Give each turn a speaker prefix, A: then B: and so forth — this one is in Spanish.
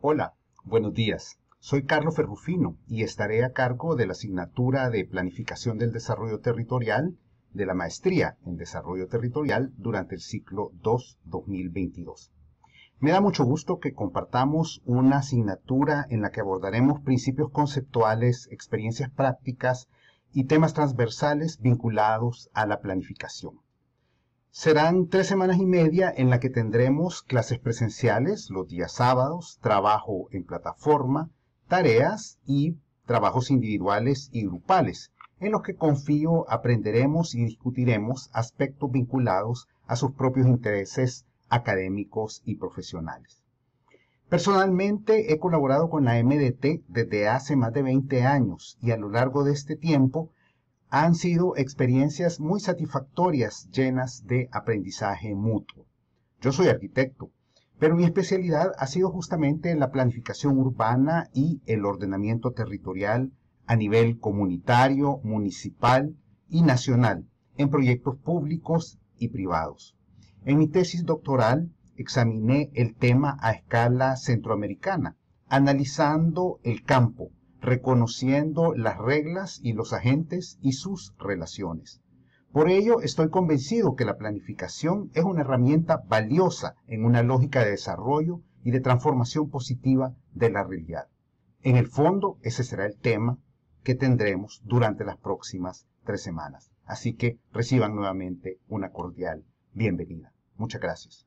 A: Hola, buenos días. Soy Carlos Ferrufino y estaré a cargo de la asignatura de Planificación del Desarrollo Territorial de la Maestría en Desarrollo Territorial durante el ciclo 2-2022. Me da mucho gusto que compartamos una asignatura en la que abordaremos principios conceptuales, experiencias prácticas y temas transversales vinculados a la planificación. Serán tres semanas y media en la que tendremos clases presenciales los días sábados, trabajo en plataforma, tareas y trabajos individuales y grupales, en los que confío aprenderemos y discutiremos aspectos vinculados a sus propios intereses académicos y profesionales. Personalmente he colaborado con la MDT desde hace más de 20 años y a lo largo de este tiempo han sido experiencias muy satisfactorias, llenas de aprendizaje mutuo. Yo soy arquitecto, pero mi especialidad ha sido justamente la planificación urbana y el ordenamiento territorial a nivel comunitario, municipal y nacional, en proyectos públicos y privados. En mi tesis doctoral examiné el tema a escala centroamericana, analizando el campo, reconociendo las reglas y los agentes y sus relaciones. Por ello, estoy convencido que la planificación es una herramienta valiosa en una lógica de desarrollo y de transformación positiva de la realidad. En el fondo, ese será el tema que tendremos durante las próximas tres semanas. Así que reciban nuevamente una cordial bienvenida. Muchas gracias.